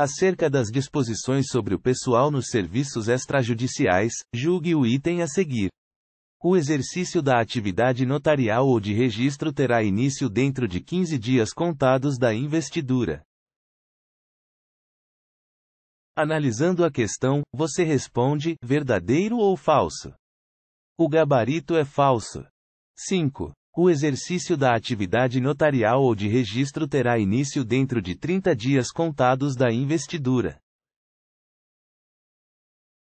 Acerca das disposições sobre o pessoal nos serviços extrajudiciais, julgue o item a seguir. O exercício da atividade notarial ou de registro terá início dentro de 15 dias contados da investidura. Analisando a questão, você responde: verdadeiro ou falso? O gabarito é falso. 5. O exercício da atividade notarial ou de registro terá início dentro de 30 dias contados da investidura.